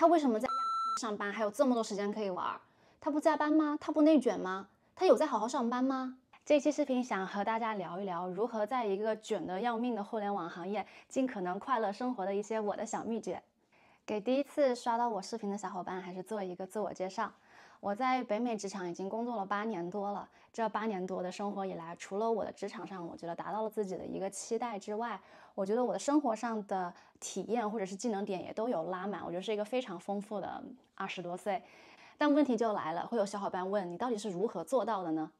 他为什么在亚马逊上班还有这么多时间可以玩？他不加班吗？他不内卷吗？他有在好好上班吗？这期视频想和大家聊一聊如何在一个卷得要命的互联网行业尽可能快乐生活的一些我的小秘诀。给第一次刷到我视频的小伙伴还是做一个自我介绍。我在北美职场已经工作了八年多了，这八年多的生活以来，除了我的职场上，我觉得达到了自己的一个期待之外，我觉得我的生活上的体验或者是技能点也都有拉满，我觉得是一个非常丰富的二十多岁。但问题就来了，会有小伙伴问你到底是如何做到的呢？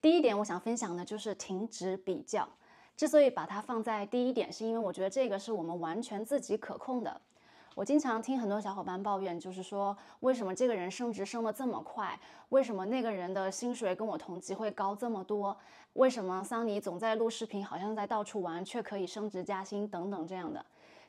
第一点，我想分享的就是停止比较。之所以把它放在第一点，是因为我觉得这个是我们完全自己可控的。我经常听很多小伙伴抱怨，就是说为什么这个人升职升得这么快？为什么那个人的薪水跟我同级会高这么多？为什么桑尼总在录视频，好像在到处玩，却可以升职加薪等等这样的？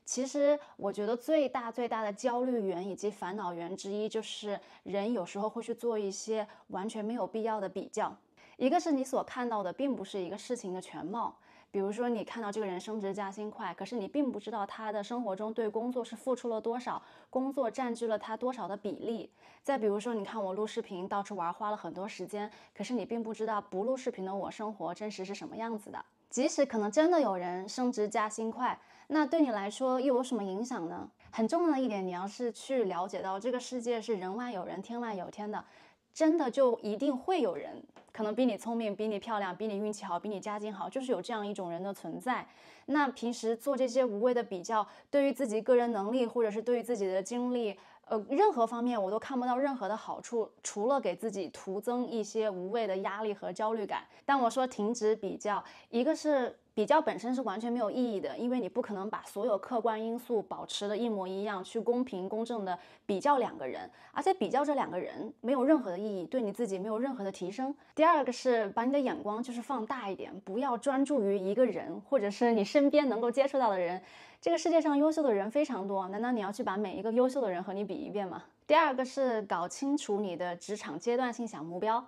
其实我觉得最大最大的焦虑源以及烦恼源之一，就是人有时候会去做一些完全没有必要的比较。一个是你所看到的，并不是一个事情的全貌。比如说，你看到这个人升职加薪快，可是你并不知道他的生活中对工作是付出了多少，工作占据了他多少的比例。再比如说，你看我录视频到处玩，花了很多时间，可是你并不知道不录视频的我生活真实是什么样子的。即使可能真的有人升职加薪快，那对你来说又有什么影响呢？很重要的一点，你要是去了解到这个世界是人外有人，天外有天的。真的就一定会有人，可能比你聪明，比你漂亮，比你运气好，比你家境好，就是有这样一种人的存在。那平时做这些无谓的比较，对于自己个人能力，或者是对于自己的经历，呃，任何方面我都看不到任何的好处，除了给自己徒增一些无谓的压力和焦虑感。但我说停止比较，一个是。比较本身是完全没有意义的，因为你不可能把所有客观因素保持的一模一样，去公平公正的比较两个人，而且比较这两个人没有任何的意义，对你自己没有任何的提升。第二个是把你的眼光就是放大一点，不要专注于一个人，或者是你身边能够接触到的人。这个世界上优秀的人非常多，难道你要去把每一个优秀的人和你比一遍吗？第二个是搞清楚你的职场阶段性小目标。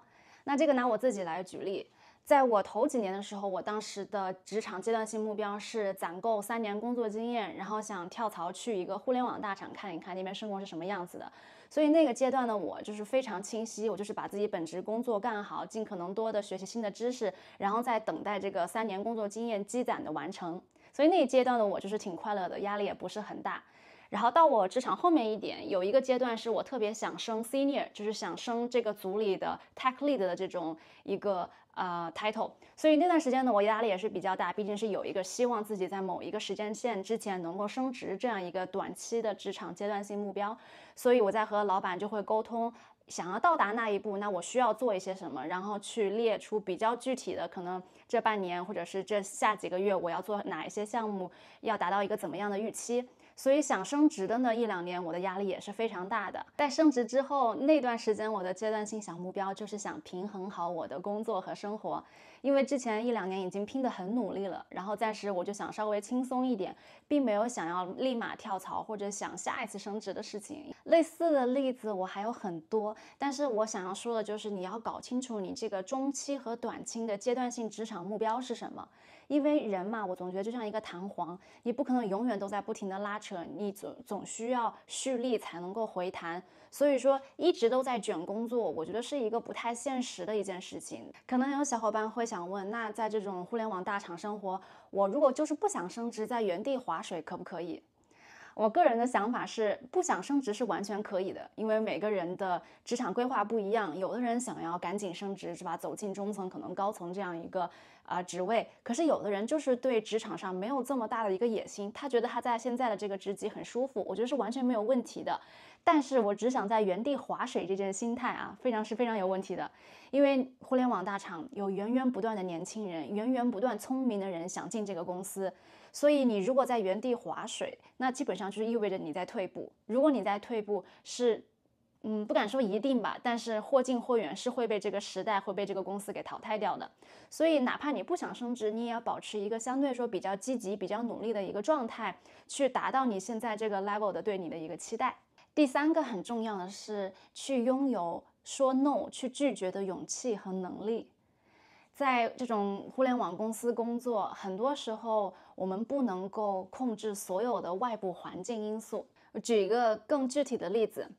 那这个拿我自己来举例。在我头几年的时候，我当时的职场阶段性目标是攒够三年工作经验，然后想跳槽去一个互联网大厂看一看那边生活是什么样子的。所以那个阶段的我就是非常清晰，我就是把自己本职工作干好，尽可能多的学习新的知识，然后再等待这个三年工作经验积攒的完成。所以那一阶段的我就是挺快乐的，压力也不是很大。然后到我职场后面一点，有一个阶段是我特别想升 senior，就是想升这个组里的 tech lead 的这种一个呃 title。所以那段时间呢，我压力也是比较大，毕竟是有一个希望自己在某一个时间线之前能够升职这样一个短期的职场阶段性目标。所以我在和老板就会沟通，想要到达那一步，那我需要做一些什么，然后去列出比较具体的，可能这半年或者是这下几个月我要做哪一些项目，要达到一个怎么样的预期。所以想升职的那一两年，我的压力也是非常大的。在升职之后那段时间，我的阶段性小目标就是想平衡好我的工作和生活，因为之前一两年已经拼得很努力了。然后暂时我就想稍微轻松一点，并没有想要立马跳槽或者想下一次升职的事情。类似的例子我还有很多，但是我想要说的就是你要搞清楚你这个中期和短期的阶段性职场目标是什么。因为人嘛，我总觉得就像一个弹簧，你不可能永远都在不停的拉扯，你总总需要蓄力才能够回弹。所以说，一直都在卷工作，我觉得是一个不太现实的一件事情。可能有小伙伴会想问，那在这种互联网大厂生活，我如果就是不想升职，在原地划水可不可以？我个人的想法是，不想升职是完全可以的，因为每个人的职场规划不一样，有的人想要赶紧升职，是吧？走进中层，可能高层这样一个。啊，职位。可是有的人就是对职场上没有这么大的一个野心，他觉得他在现在的这个职级很舒服，我觉得是完全没有问题的。但是我只想在原地划水，这件心态啊，非常是非常有问题的。因为互联网大厂有源源不断的年轻人，源源不断聪明的人想进这个公司，所以你如果在原地划水，那基本上就是意味着你在退步。如果你在退步，是。嗯，不敢说一定吧，但是或近或远是会被这个时代，会被这个公司给淘汰掉的。所以，哪怕你不想升职，你也要保持一个相对说比较积极、比较努力的一个状态，去达到你现在这个 level 的对你的一个期待。第三个很重要的是，去拥有说 no、去拒绝的勇气和能力。在这种互联网公司工作，很多时候我们不能够控制所有的外部环境因素。举一个更具体的例子。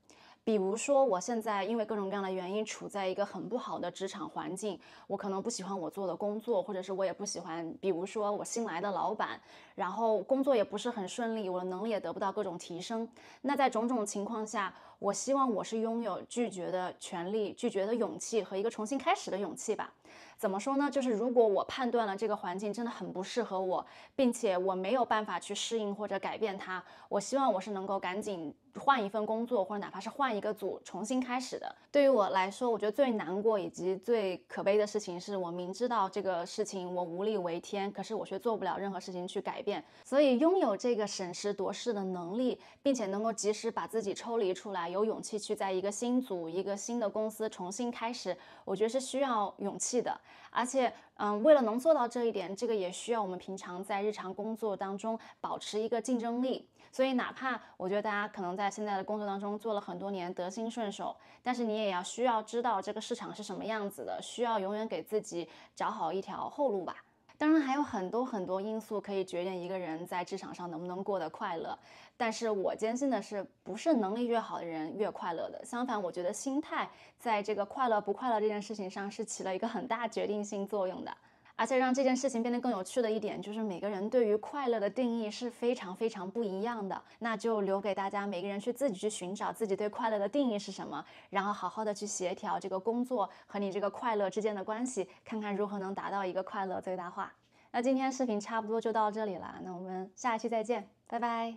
比如说，我现在因为各种各样的原因，处在一个很不好的职场环境。我可能不喜欢我做的工作，或者是我也不喜欢，比如说我新来的老板，然后工作也不是很顺利，我的能力也得不到各种提升。那在种种情况下，我希望我是拥有拒绝的权利、拒绝的勇气和一个重新开始的勇气吧。怎么说呢？就是如果我判断了这个环境真的很不适合我，并且我没有办法去适应或者改变它，我希望我是能够赶紧换一份工作，或者哪怕是换一个组重新开始的。对于我来说，我觉得最难过以及最可悲的事情是我明知道这个事情我无力为天，可是我却做不了任何事情去改变。所以拥有这个审时度势的能力，并且能够及时把自己抽离出来，有勇气去在一个新组、一个新的公司重新开始，我觉得是需要勇气。的，而且，嗯，为了能做到这一点，这个也需要我们平常在日常工作当中保持一个竞争力。所以，哪怕我觉得大家可能在现在的工作当中做了很多年，得心顺手，但是你也要需要知道这个市场是什么样子的，需要永远给自己找好一条后路吧。当然还有很多很多因素可以决定一个人在职场上能不能过得快乐，但是我坚信的是，不是能力越好的人越快乐的，相反，我觉得心态在这个快乐不快乐这件事情上是起了一个很大决定性作用的。而且让这件事情变得更有趣的一点，就是每个人对于快乐的定义是非常非常不一样的。那就留给大家每个人去自己去寻找自己对快乐的定义是什么，然后好好的去协调这个工作和你这个快乐之间的关系，看看如何能达到一个快乐最大化。那今天视频差不多就到这里了，那我们下一期再见，拜拜。